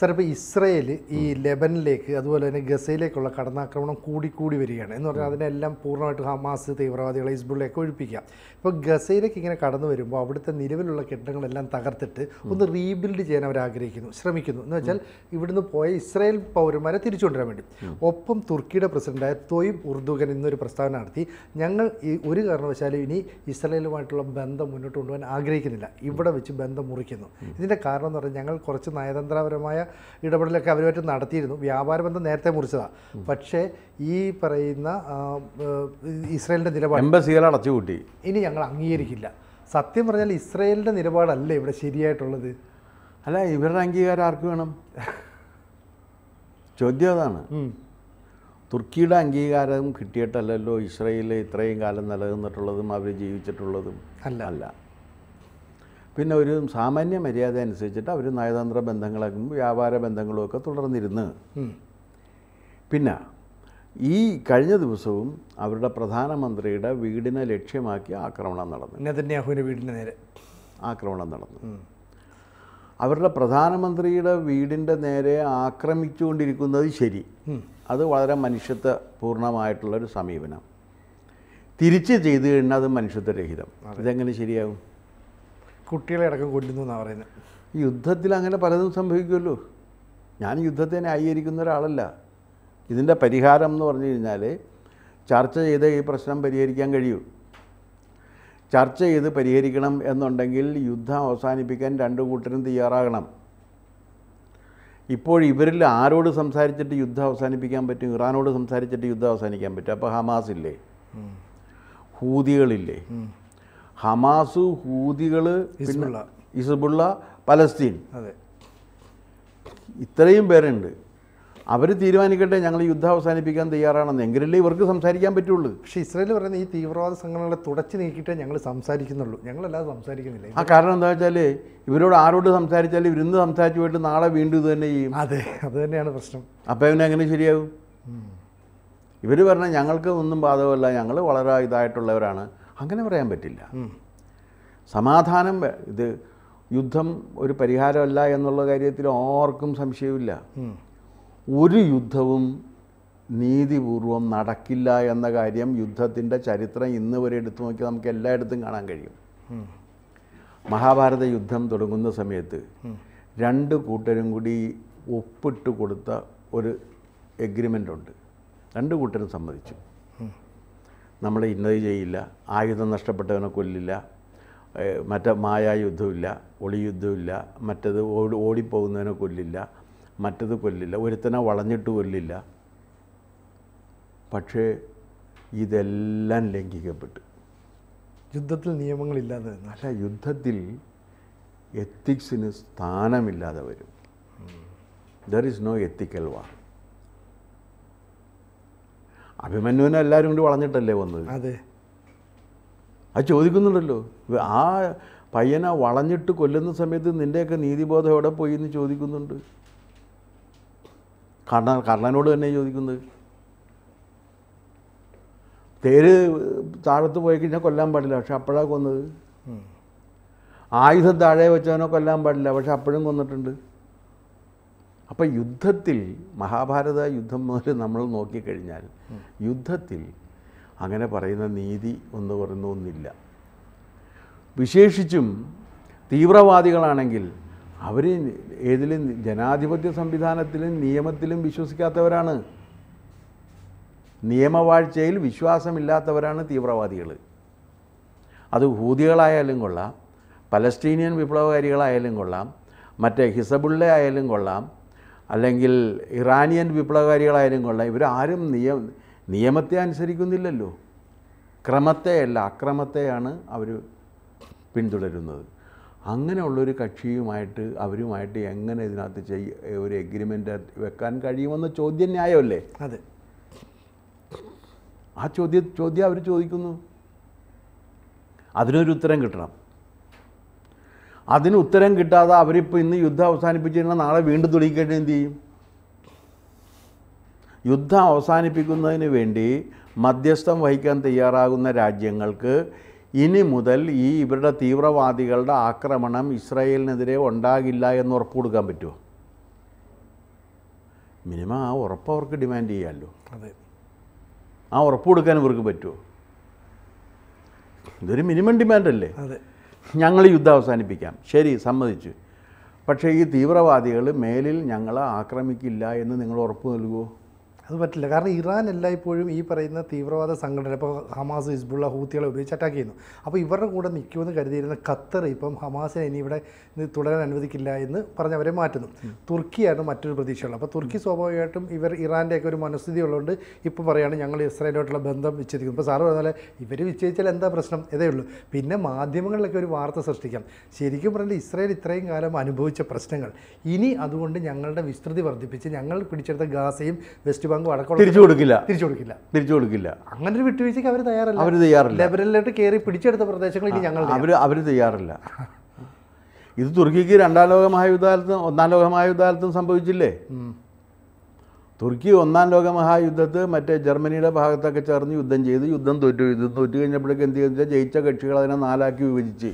sir ഇപ്പോൾ Israel ഈ ലെബനിലേക്ക് അതുപോലെ തന്നെ ഗസയിലേക്കുള്ള കടന്നാക്രമണം കൂടിക്കൂടി വരികയാണ് എന്ന് പറഞ്ഞാൽ അതിനെല്ലാം പൂർണ്ണമായിട്ട് ഹമാസ് തീവ്രവാദികളെ ഹിസ്ബുള്ളയൊക്കെ ഒഴിപ്പിക്കുക ഇപ്പോൾ ഗസയിലേക്ക് ഇങ്ങനെ കടന്നു വരുമ്പോൾ അവിടുത്തെ നിലവിലുള്ള കെട്ടിടങ്ങളെല്ലാം തകർത്തിട്ട് ഒന്ന് റീബിൽഡ് ചെയ്യാൻ അവർ ആഗ്രഹിക്കുന്നു ശ്രമിക്കുന്നു എന്ന് വെച്ചാൽ ഇവിടുന്ന് പോയ ഇസ്രായേൽ പൗരന്മാരെ തിരിച്ചുകൊണ്ടുവരാൻ വേണ്ടി ഒപ്പം തുർക്കിയുടെ പ്രസിഡന്റായ തൊയിം ഉർദുഗൻ എന്നൊരു പ്രസ്താവന നടത്തി ഞങ്ങൾ ഈ ഒരു കാരണവശാലും ഇനി ഇസ്രായേലുമായിട്ടുള്ള ബന്ധം മുന്നോട്ട് കൊണ്ടുപോകാൻ ആഗ്രഹിക്കുന്നില്ല ഇവിടെ വെച്ച് ബന്ധം മുറിക്കുന്നു ഇതിൻ്റെ കാരണം എന്ന് പറഞ്ഞാൽ ഞങ്ങൾ കുറച്ച് നയതന്ത്രപരമായ ഇടപെടലൊക്കെ അവരുമായിട്ട് നടത്തിയിരുന്നു വ്യാപാര ബന്ധം നേരത്തെ മുറിച്ചതാണ് പക്ഷേ ഈ പറയുന്ന ഇസ്രയേലിൻ്റെ നിലപാട് എംബസികൾ അടച്ചുകൂട്ടി ഇനി ഞങ്ങൾ അംഗീകരിക്കില്ല സത്യം പറഞ്ഞാൽ ഇസ്രയേലിൻ്റെ നിലപാടല്ല ഇവിടെ ശരിയായിട്ടുള്ളത് അല്ല ഇവരുടെ അംഗീകാരം ആർക്ക് വേണം ചോദ്യം അതാണ് തുർക്കിയുടെ അംഗീകാരം കിട്ടിയിട്ടല്ലല്ലോ ഇസ്രയേൽ ഇത്രയും കാലം നിലനിന്നിട്ടുള്ളതും അവർ ജീവിച്ചിട്ടുള്ളതും അല്ല അല്ല പിന്നെ ഒരു സാമാന്യ മര്യാദ അനുസരിച്ചിട്ട് അവർ നയതന്ത്ര ബന്ധങ്ങളും വ്യാപാര ബന്ധങ്ങളും ഒക്കെ തുടർന്നിരുന്ന് പിന്നെ ഈ കഴിഞ്ഞ ദിവസവും അവരുടെ പ്രധാനമന്ത്രിയുടെ വീടിനെ ലക്ഷ്യമാക്കി ആക്രമണം നടന്നു നെതന്യാഹുവിൻ്റെ വീടിന് നേരെ ആക്രമണം നടന്നു അവരുടെ പ്രധാനമന്ത്രിയുടെ വീടിൻ്റെ നേരെ ആക്രമിച്ചുകൊണ്ടിരിക്കുന്നത് ശരി അത് വളരെ മനുഷ്യത്വ പൂർണ്ണമായിട്ടുള്ളൊരു സമീപനം തിരിച്ച് ചെയ്തു കഴിഞ്ഞാൽ അത് മനുഷ്യത്വരഹിതം ഇതെങ്ങനെ ശരിയാകും കുട്ടികളെ അടക്കം കൊല്ലുന്നു എന്നാണ് പറയുന്നത് യുദ്ധത്തിൽ അങ്ങനെ പലതും സംഭവിക്കുമല്ലോ ഞാൻ യുദ്ധത്തെ ന്യായീകരിക്കുന്ന ഒരാളല്ല ഇതിൻ്റെ പരിഹാരം എന്ന് പറഞ്ഞു കഴിഞ്ഞാൽ ചർച്ച ചെയ്ത് ഈ പ്രശ്നം പരിഹരിക്കാൻ കഴിയൂ ചർച്ച ചെയ്ത് പരിഹരിക്കണം എന്നുണ്ടെങ്കിൽ യുദ്ധം അവസാനിപ്പിക്കാൻ രണ്ട് കൂട്ടരും തയ്യാറാകണം ഇപ്പോൾ ഇവരിൽ ആരോട് സംസാരിച്ചിട്ട് യുദ്ധം അവസാനിപ്പിക്കാൻ പറ്റും ഇറാനോട് സംസാരിച്ചിട്ട് യുദ്ധം അവസാനിക്കാൻ പറ്റും അപ്പോൾ ഹമാസില്ലേ ഹൂതികളില്ലേ ഹമാസ് ഹൂതികൾ ഇസബുള്ള പലസ്തീൻ അതെ ഇത്രയും പേരുണ്ട് അവർ തീരുമാനിക്കട്ടെ ഞങ്ങൾ യുദ്ധം അവസാനിപ്പിക്കാൻ തയ്യാറാണെന്ന് എങ്കിലല്ലേ ഇവർക്ക് സംസാരിക്കാൻ പറ്റുള്ളൂ പക്ഷേ ഇസ്രായേൽ പറയുന്ന ഈ തീവ്രവാദ സംഘടനകളെ തുടച്ചു നീക്കിയിട്ടേ ഞങ്ങൾ സംസാരിക്കുന്നുള്ളൂ ഞങ്ങളല്ലാതെ സംസാരിക്കുന്നില്ല ആ കാരണം എന്താ വെച്ചാൽ ഇവരോട് ആരോട് സംസാരിച്ചാലും ഇവരിന്ന് സംസാരിച്ചു പോയിട്ട് നാളെ വീണ്ടും ഇത് തന്നെ ചെയ്യും അതെ അത് തന്നെയാണ് പ്രശ്നം അപ്പോൾ ഇവനെ എങ്ങനെ ശരിയാകും ഇവർ പറഞ്ഞാൽ ഞങ്ങൾക്ക് ഒന്നും ബാധകമല്ല ഞങ്ങൾ വളരെ ഇതായിട്ടുള്ളവരാണ് അങ്ങനെ പറയാൻ പറ്റില്ല സമാധാനം ഇത് യുദ്ധം ഒരു പരിഹാരമല്ല എന്നുള്ള കാര്യത്തിൽ ആർക്കും സംശയമില്ല ഒരു യുദ്ധവും നീതിപൂർവം നടക്കില്ല എന്ന കാര്യം യുദ്ധത്തിൻ്റെ ചരിത്രം ഇന്ന് വരെ എടുത്തു നോക്കി നമുക്ക് എല്ലായിടത്തും കാണാൻ കഴിയും മഹാഭാരത യുദ്ധം തുടങ്ങുന്ന സമയത്ത് രണ്ട് കൂട്ടരും കൂടി ഒപ്പിട്ട് കൊടുത്ത ഒരു എഗ്രിമെൻ്റ് ഉണ്ട് രണ്ട് കൂട്ടരും സമ്മതിച്ചു നമ്മൾ ഇന്നത് ചെയ്യില്ല ആയുധം നഷ്ടപ്പെട്ടവനെ കൊല്ലില്ല മറ്റേ ഒളി ഒളിയുദ്ധമില്ല മറ്റത് ഓടി ഓടിപ്പോകുന്നവനെ കൊല്ലില്ല മറ്റത് കൊല്ലില്ല ഒരുത്തനെ വളഞ്ഞിട്ട് കൊല്ലില്ല പക്ഷേ ഇതെല്ലാം ലംഘിക്കപ്പെട്ടു യുദ്ധത്തിൽ നിയമങ്ങളില്ലാതെ അല്ല യുദ്ധത്തിൽ എത്തിക്സിന് സ്ഥാനമില്ലാതെ വരും there is no ethical war അഭിമന്യുവിനെ എല്ലാവരും കൂടി വളഞ്ഞിട്ടല്ലേ വന്നത് അതെ അത് ചോദിക്കുന്നുണ്ടല്ലോ ആ പയ്യനെ വളഞ്ഞിട്ട് കൊല്ലുന്ന സമയത്ത് നിൻ്റെയൊക്കെ നീതിബോധം എവിടെ പോയി എന്ന് ചോദിക്കുന്നുണ്ട് കർണ കർണനോട് തന്നെ ചോദിക്കുന്നത് തേര് താഴത്ത് പോയി കഴിഞ്ഞാൽ കൊല്ലാൻ പാടില്ല പക്ഷെ അപ്പോഴാണ് കൊന്നത് ആയുധം താഴെ വെച്ചവനോ കൊല്ലാൻ പാടില്ല പക്ഷെ അപ്പോഴും കൊന്നിട്ടുണ്ട് അപ്പം യുദ്ധത്തിൽ മഹാഭാരത യുദ്ധം മുതൽ നമ്മൾ നോക്കിക്കഴിഞ്ഞാൽ യുദ്ധത്തിൽ അങ്ങനെ പറയുന്ന നീതി എന്ന് പറയുന്ന ഒന്നില്ല വിശേഷിച്ചും തീവ്രവാദികളാണെങ്കിൽ അവർ ഏതിലും ജനാധിപത്യ സംവിധാനത്തിലും നിയമത്തിലും വിശ്വസിക്കാത്തവരാണ് നിയമവാഴ്ചയിൽ വിശ്വാസമില്ലാത്തവരാണ് തീവ്രവാദികൾ അത് ഹൂതികളായാലും കൊള്ളാം പലസ്റ്റീനിയൻ വിപ്ലവകാരികളായാലും കൊള്ളാം മറ്റേ ഹിസബുള്ള ആയാലും കൊള്ളാം അല്ലെങ്കിൽ ഇറാനിയൻ വിപ്ലവകാരികളായാലും കൊള്ളാം ഇവരാരും നിയ നിയമത്തെ അനുസരിക്കുന്നില്ലല്ലോ ക്രമത്തെയല്ല അക്രമത്തെയാണ് അവർ പിന്തുടരുന്നത് അങ്ങനെയുള്ളൊരു കക്ഷിയുമായിട്ട് അവരുമായിട്ട് എങ്ങനെ ഇതിനകത്ത് ചെയ്യ ഒരു എഗ്രിമെൻ്റ് വെക്കാൻ കഴിയുമെന്ന ചോദ്യം ന്യായമല്ലേ അതെ ആ ചോദ്യ ചോദ്യം അവർ ചോദിക്കുന്നു അതിനൊരു ഉത്തരം കിട്ടണം അതിന് ഉത്തരം കിട്ടാതെ അവരിപ്പോൾ ഇന്ന് യുദ്ധം അവസാനിപ്പിച്ചിരുന്ന നാളെ വീണ്ടും തുടങ്ങിക്കേണ്ടി എന്ത് ചെയ്യും യുദ്ധം അവസാനിപ്പിക്കുന്നതിന് വേണ്ടി മധ്യസ്ഥം വഹിക്കാൻ തയ്യാറാകുന്ന രാജ്യങ്ങൾക്ക് ഇനി മുതൽ ഈ ഇവരുടെ തീവ്രവാദികളുടെ ആക്രമണം ഇസ്രായേലിനെതിരെ ഉണ്ടാകില്ല എന്ന് ഉറപ്പ് കൊടുക്കാൻ പറ്റുമോ മിനിമം ആ ഉറപ്പ് അവർക്ക് ഡിമാൻഡ് ചെയ്യാമല്ലോ അതെ ആ ഉറപ്പ് കൊടുക്കാൻ ഇവർക്ക് പറ്റുമോ ഇതൊരു മിനിമം ഡിമാൻഡല്ലേ അതെ ഞങ്ങൾ യുദ്ധം അവസാനിപ്പിക്കാം ശരി സമ്മതിച്ചു പക്ഷേ ഈ തീവ്രവാദികൾ മേലിൽ ഞങ്ങളെ ആക്രമിക്കില്ല എന്ന് നിങ്ങൾ ഉറപ്പ് നൽകുമോ അത് പറ്റില്ല കാരണം ഇറാൻ എല്ലായ്പ്പോഴും ഈ പറയുന്ന തീവ്രവാദ സംഘടന ഇപ്പോൾ ഹമാസ് ഹിസ്ബുള്ള ഹൂത്തികളെ ഉപയോഗിച്ച് അറ്റാക്ക് ചെയ്യുന്നു അപ്പോൾ ഇവരുടെ കൂടെ നിൽക്കുമെന്ന് കരുതിയിരുന്ന ഖത്തർ ഇപ്പം ഹമാസിനെ ഇനി ഇവിടെ തുടരാൻ അനുവദിക്കില്ല എന്ന് പറഞ്ഞ് അവരെ മാറ്റുന്നു തുർക്കിയാണ് മറ്റൊരു പ്രതീക്ഷയുള്ളത് അപ്പോൾ തുർക്കി സ്വാഭാവികമായിട്ടും ഇവർ ഇറാൻ്റെയൊക്കെ ഒരു മനസ്ഥിതി ഉള്ളതുകൊണ്ട് ഇപ്പോൾ പറയുകയാണ് ഞങ്ങൾ ഇസ്രായേലുമായിട്ടുള്ള ബന്ധം വിച്ഛേദിക്കുന്നു ഇപ്പോൾ സാറ് പറഞ്ഞാൽ ഇവർ വിച്ഛേദിച്ചാൽ എന്താ പ്രശ്നം ഇതേ ഉള്ളൂ പിന്നെ മാധ്യമങ്ങളിലൊക്കെ ഒരു വാർത്ത സൃഷ്ടിക്കാം ശരിക്കും പറഞ്ഞാൽ ഇസ്രായേൽ ഇത്രയും കാലം അനുഭവിച്ച പ്രശ്നങ്ങൾ ഇനി അതുകൊണ്ട് ഞങ്ങളുടെ വിസ്തൃതി വർദ്ധിപ്പിച്ച് ഞങ്ങൾ പിടിച്ചെടുത്ത ഗാസയും വെസ്റ്റ് ബാങ്കും അടക്കം തിരിച്ചു കൊടുക്കില്ല തിരിച്ചു കൊടുക്കില്ല തിരിച്ചു കൊടുക്കില്ല അങ്ങനെ ഒരു വിട്ടുവീഴ്ചയ്ക്ക് അവർ തയ്യാറല്ല അവർ തയ്യാറില്ല ലെബറലിലോട്ട് കയറി പിടിച്ചെടുത്ത പ്രദേശങ്ങൾ ഇനി ഞങ്ങൾ അവർ അവർ തയ്യാറില്ല ഇത് തുർക്കിക്ക് രണ്ടാം ലോക മഹായുദ്ധകാലത്തും ഒന്നാം ലോക മഹായുദ്ധകാലത്തും സംഭവിച്ചില്ലേ തുർക്കി ഒന്നാം ലോക മഹായുദ്ധത്ത് മറ്റേ ജർമ്മനിയുടെ ഭാഗത്തൊക്കെ ചേർന്ന് യുദ്ധം ചെയ്ത് യുദ്ധം തോറ്റു യുദ്ധം തോറ്റു കഴിഞ്ഞപ്പോഴേക്കും എന്ത് ചെയ്തെന്ന് ജയിച്ച കക്ഷികൾ അതിനെ നാലാക്കി വിഭജിച്ച്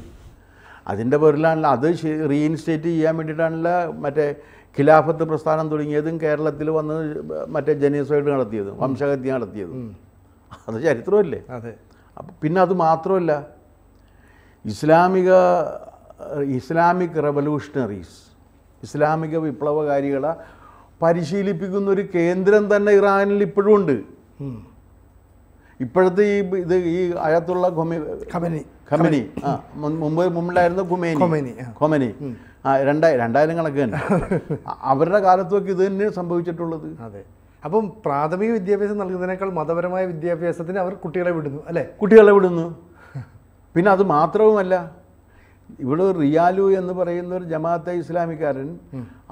അതിൻ്റെ പേരിലാണല്ലോ അത് റീഇൻസ്റ്റേറ്റ് ചെയ്യാൻ വേണ്ടിയിട്ടാണല്ലോ മറ്റേ ഖിലാഫത്ത് പ്രസ്ഥാനം തുടങ്ങിയതും കേരളത്തിൽ വന്ന് മറ്റേ ജനീസോയിഡ് നടത്തിയതും വംശഹത്യ നടത്തിയതും അത് ചരിത്രമല്ലേ അതെ പിന്നെ അത് മാത്രമല്ല ഇസ്ലാമിക ഇസ്ലാമിക് റവല്യൂഷണറീസ് ഇസ്ലാമിക വിപ്ലവകാരികളെ പരിശീലിപ്പിക്കുന്ന ഒരു കേന്ദ്രം തന്നെ ഇറാനിൽ ഇപ്പോഴും ഉണ്ട് ഇപ്പോഴത്തെ ഈ ഇത് ഈ അയത്തുള്ള ഖമനി ആ മുമ്പ് മുമ്പിലായിരുന്നു ഖുമേനി ഖൊമനി ആ രണ്ടായി രണ്ടായിരം കണക്ക് തന്നെ അവരുടെ കാലത്തൊക്കെ ഇത് തന്നെ സംഭവിച്ചിട്ടുള്ളത് അതെ അപ്പം പ്രാഥമിക വിദ്യാഭ്യാസം നൽകുന്നതിനേക്കാൾ മതപരമായ വിദ്യാഭ്യാസത്തിന് അവർ കുട്ടികളെ വിടുന്നു അല്ലേ കുട്ടികളെ വിടുന്നു പിന്നെ അത് മാത്രവുമല്ല ഇവിടെ റിയാലു എന്ന് പറയുന്ന ഒരു ജമാഅത്തെ ഇസ്ലാമിക്കാരൻ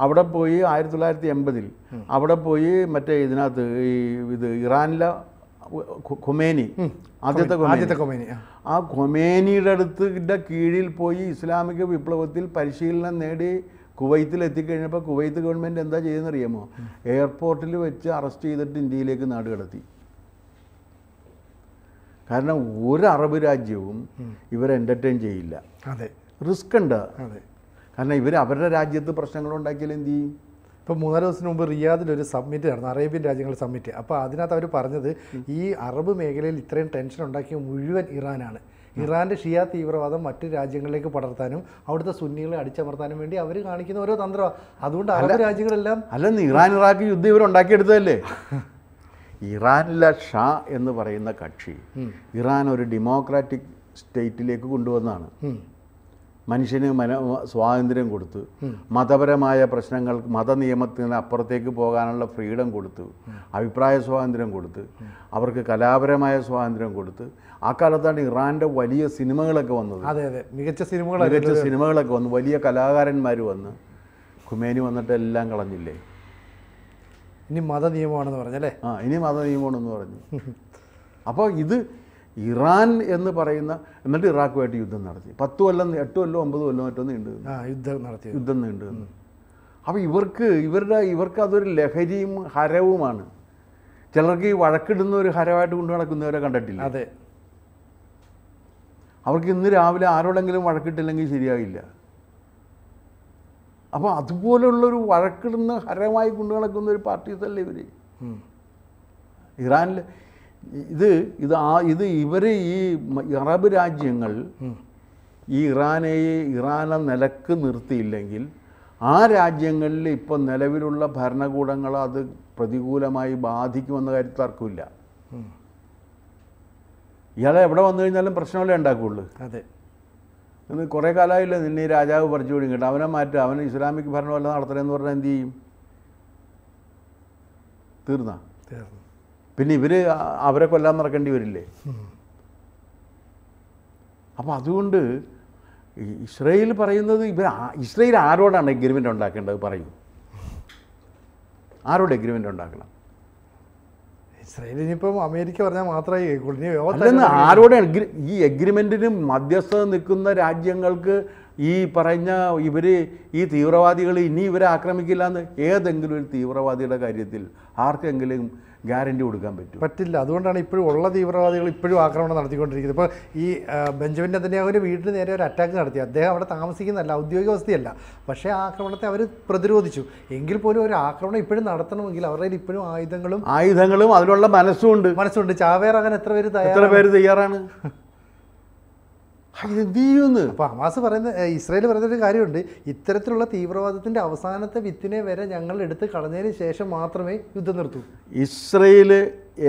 അവിടെ പോയി ആയിരത്തി തൊള്ളായിരത്തി എൺപതിൽ അവിടെ പോയി മറ്റേ ഇതിനകത്ത് ഈ ഇത് ഇറാനിലെ ഖുമേനി ആദ്യത്തെ ആദ്യത്തെ ഖുമേനി ആ ഖുമേനിയുടെ അടുത്തിൻ്റെ കീഴിൽ പോയി ഇസ്ലാമിക വിപ്ലവത്തിൽ പരിശീലനം നേടി കുവൈത്തിൽ എത്തിക്കഴിഞ്ഞപ്പോൾ കുവൈത്ത് ഗവൺമെൻറ് എന്താ ചെയ്തെന്ന് അറിയാമോ എയർപോർട്ടിൽ വെച്ച് അറസ്റ്റ് ചെയ്തിട്ട് ഇന്ത്യയിലേക്ക് നാട് കടത്തി കാരണം ഒരു അറബ് രാജ്യവും ഇവരെ എൻ്റർടൈൻ ചെയ്യില്ല അതെ റിസ്ക് ഉണ്ട് അതെ കാരണം ഇവർ അവരുടെ രാജ്യത്ത് പ്രശ്നങ്ങൾ ഉണ്ടാക്കിയാൽ എന്ത് ചെയ്യും ഇപ്പോൾ മൂന്നാല് ദിവസത്തിന് മുമ്പ് റിയാദിൽ ഒരു സബ്മിറ്റ് നടന്നു അറേബ്യൻ രാജ്യങ്ങൾ സബ്മിറ്റ് അപ്പോൾ അതിനകത്ത് അവർ പറഞ്ഞത് ഈ അറബ് മേഖലയിൽ ഇത്രയും ടെൻഷൻ ഉണ്ടാക്കിയ മുഴുവൻ ഇറാനാണ് ഇറാൻ്റെ ഷിയ തീവ്രവാദം മറ്റ് രാജ്യങ്ങളിലേക്ക് പടർത്താനും അവിടുത്തെ സുന്നികളെ അടിച്ചമർത്താനും വേണ്ടി അവർ കാണിക്കുന്ന ഓരോ തന്ത്രമാണ് അതുകൊണ്ട് അറബ് രാജ്യങ്ങളെല്ലാം അല്ലെന്ന് ഇറാൻ ഇറാഖ് യുദ്ധം ഇവർ ഇറാനിലെ ഷാ എന്ന് പറയുന്ന കക്ഷി ഇറാൻ ഒരു ഡെമോക്രാറ്റിക് സ്റ്റേറ്റിലേക്ക് കൊണ്ടുവന്നാണ് മനുഷ്യന് മന സ്വാതന്ത്ര്യം കൊടുത്ത് മതപരമായ പ്രശ്നങ്ങൾ നിയമത്തിന് അപ്പുറത്തേക്ക് പോകാനുള്ള ഫ്രീഡം കൊടുത്തു അഭിപ്രായ സ്വാതന്ത്ര്യം കൊടുത്ത് അവർക്ക് കലാപരമായ സ്വാതന്ത്ര്യം കൊടുത്ത് ആ കാലത്താണ് ഇറാൻ്റെ വലിയ സിനിമകളൊക്കെ വന്നത് അതെ അതെ മികച്ച സിനിമകൾ മികച്ച സിനിമകളൊക്കെ വന്നു വലിയ കലാകാരന്മാർ വന്ന് ഖുമേനി വന്നിട്ട് എല്ലാം കളഞ്ഞില്ലേ ഇനി മത നിയമമാണെന്ന് പറഞ്ഞല്ലേ ആ ഇനി മത നിയമമാണെന്ന് പറഞ്ഞു അപ്പോൾ ഇത് ഇറാൻ എന്ന് പറയുന്ന എന്നിട്ട് ഇറാഖുമായിട്ട് യുദ്ധം നടത്തി പത്ത് കൊല്ലം എട്ട് കൊല്ലം ഒമ്പത് കൊല്ലം മറ്റൊന്ന് ഉണ്ട് യുദ്ധം നടത്തി യുദ്ധം ഉണ്ട് അപ്പോൾ ഇവർക്ക് ഇവരുടെ ഇവർക്ക് അതൊരു ലഹരിയും ഹരവുമാണ് ചിലർക്ക് ഈ വഴക്കിടുന്ന ഒരു ഹരമായിട്ട് കൊണ്ടു നടക്കുന്നവരെ കണ്ടിട്ടില്ല അതെ അവർക്ക് ഇന്ന് രാവിലെ ആരോടെങ്കിലും വഴക്കിട്ടില്ലെങ്കിൽ ശരിയാകില്ല അപ്പോൾ അതുപോലുള്ളൊരു വഴക്കിടുന്ന ഹരമായി കൊണ്ടു നടക്കുന്ന ഒരു പാർട്ടീസല്ലേ ഇവർ ഇറാനിൽ ഇത് ഇത് ആ ഇത് ഇവർ ഈ അറബ് രാജ്യങ്ങൾ ഈ ഇറാനെ ഇറാനെ നിലക്ക് നിർത്തിയില്ലെങ്കിൽ ആ രാജ്യങ്ങളിൽ ഇപ്പോൾ നിലവിലുള്ള ഭരണകൂടങ്ങൾ അത് പ്രതികൂലമായി ബാധിക്കുമെന്ന കാര്യത്തിൽ ആർക്കുമില്ല ഇയാളെ എവിടെ വന്നു കഴിഞ്ഞാലും പ്രശ്നമല്ലേ ഉണ്ടാക്കുകയുള്ളൂ അതെ ഇന്ന് കുറേ കാലമായില്ലേ നിന്നെ ഈ രാജാവ് പറിച്ചു കൊടുക്കട്ടെ അവനെ മാറ്റുക അവന് ഇസ്ലാമിക് ഭരണമല്ല നടത്തണമെന്ന് പറഞ്ഞാൽ എന്ത് ചെയ്യും തീർന്നാ തീർന്നു പിന്നെ ഇവർ അവരെ കൊല്ലാൻ നടക്കേണ്ടി വരില്ലേ അപ്പോൾ അതുകൊണ്ട് ഇസ്രയേൽ പറയുന്നത് ഇവർ ഇസ്രയേൽ ആരോടാണ് എഗ്രിമെൻ്റ് ഉണ്ടാക്കേണ്ടത് പറയൂ ആരോട് എഗ്രിമെൻ്റ് ഉണ്ടാക്കണം ഇസ്രയേലിനിപ്പം അമേരിക്ക പറഞ്ഞാൽ മാത്രമേ അല്ലെന്ന് ആരോട് ഈ എഗ്രിമെൻറ്റിന് മധ്യസ്ഥത നിൽക്കുന്ന രാജ്യങ്ങൾക്ക് ഈ പറഞ്ഞ ഇവർ ഈ തീവ്രവാദികൾ ഇനി ഇവരെ ആക്രമിക്കില്ല എന്ന് ഏതെങ്കിലും ഒരു തീവ്രവാദിയുടെ കാര്യത്തിൽ ആർക്കെങ്കിലും ഗ്യാരണ്ടി കൊടുക്കാൻ പറ്റും പറ്റില്ല അതുകൊണ്ടാണ് ഇപ്പോഴും ഉള്ള തീവ്രവാദികൾ ഇപ്പോഴും ആക്രമണം നടത്തിക്കൊണ്ടിരിക്കുന്നത് ഇപ്പോൾ ഈ ബെഞ്ചമിൻ നെതന്യാഹുവിൻ്റെ വീട്ടിന് നേരെ ഒരു അറ്റാക്ക് നടത്തി അദ്ദേഹം അവിടെ താമസിക്കുന്നതല്ല ഔദ്യോഗിക വസ്തിയല്ല പക്ഷേ ആ ആക്രമണത്തെ അവർ പ്രതിരോധിച്ചു എങ്കിൽ പോലും ഒരു ആക്രമണം ഇപ്പോഴും നടത്തണമെങ്കിൽ അവരുടെ ഇപ്പോഴും ആയുധങ്ങളും ആയുധങ്ങളും അതിലുള്ള മനസ്സുമുണ്ട് മനസ്സുണ്ട് ചാവേർ അങ്ങനെ എത്ര പേര് എത്ര പേര് തയ്യാറാണ് അപ്പൊ അപ്പോൾ ഹമാസ് പറയുന്ന ഇസ്രായേൽ പറയുന്നൊരു കാര്യമുണ്ട് ഇത്തരത്തിലുള്ള തീവ്രവാദത്തിന്റെ അവസാനത്തെ വിത്തിനെ വരെ ഞങ്ങൾ എടുത്ത് കളഞ്ഞതിന് ശേഷം മാത്രമേ യുദ്ധം നിർത്തൂ ഇസ്രയേൽ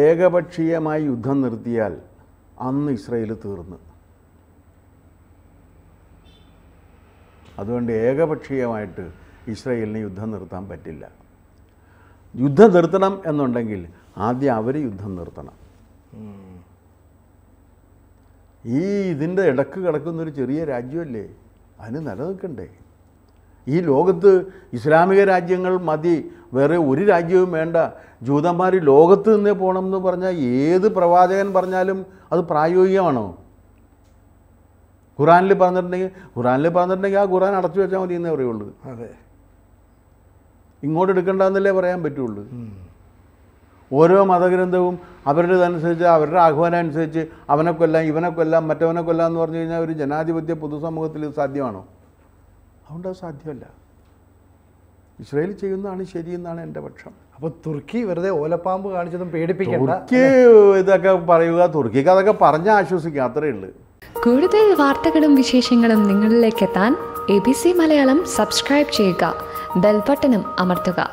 ഏകപക്ഷീയമായി യുദ്ധം നിർത്തിയാൽ അന്ന് ഇസ്രയേൽ തീർന്നു അതുകൊണ്ട് ഏകപക്ഷീയമായിട്ട് ഇസ്രയേലിന് യുദ്ധം നിർത്താൻ പറ്റില്ല യുദ്ധം നിർത്തണം എന്നുണ്ടെങ്കിൽ ആദ്യം അവർ യുദ്ധം നിർത്തണം ഈ ഇതിൻ്റെ ഇടക്ക് കിടക്കുന്നൊരു ചെറിയ രാജ്യമല്ലേ അതിന് നിലനിൽക്കണ്ടേ ഈ ലോകത്ത് ഇസ്ലാമിക രാജ്യങ്ങൾ മതി വേറെ ഒരു രാജ്യവും വേണ്ട ജൂതന്മാർ ലോകത്ത് നിന്നേ പോകണം എന്ന് പറഞ്ഞാൽ ഏത് പ്രവാചകൻ പറഞ്ഞാലും അത് പ്രായോഗികമാണോ ഖുറാനിൽ പറഞ്ഞിട്ടുണ്ടെങ്കിൽ ഖുറാനിൽ പറഞ്ഞിട്ടുണ്ടെങ്കിൽ ആ ഖുറാൻ അടച്ചു വെച്ചാൽ മതി എന്നേ പറയുള്ളൂ അതെ ഇങ്ങോട്ട് എടുക്കണ്ടെന്നല്ലേ പറയാൻ പറ്റുള്ളൂ ഓരോ മതഗ്രന്ഥവും അവരുടേതനുസരിച്ച് അവരുടെ ആഹ്വാനം അനുസരിച്ച് അവനെ കൊല്ലാം ഇവനെ കൊല്ലാം മറ്റവനെ കൊല്ലാം എന്ന് പറഞ്ഞു കഴിഞ്ഞാൽ ഒരു ജനാധിപത്യ പൊതുസമൂഹത്തിൽ ഇത് സാധ്യമാണോ അതുകൊണ്ട് അത് സാധ്യമല്ല ഇസ്രയേൽ ചെയ്യുന്നതാണ് ശരിയെന്നാണ് എൻ്റെ പക്ഷം അപ്പോൾ തുർക്കി വെറുതെ ഓലപ്പാമ്പ് കാണിച്ചതും പേടിപ്പിക്കണം തുർക്കി ഇതൊക്കെ പറയുക തുർക്കിക്ക് അതൊക്കെ പറഞ്ഞ് ആശ്വസിക്കുക അത്രയേ ഉള്ളൂ കൂടുതൽ വാർത്തകളും വിശേഷങ്ങളും നിങ്ങളിലേക്ക് എത്താൻ A B C Malayalam subscribe ചെയ്യുക ബെൽബട്ടനും അമർത്തുക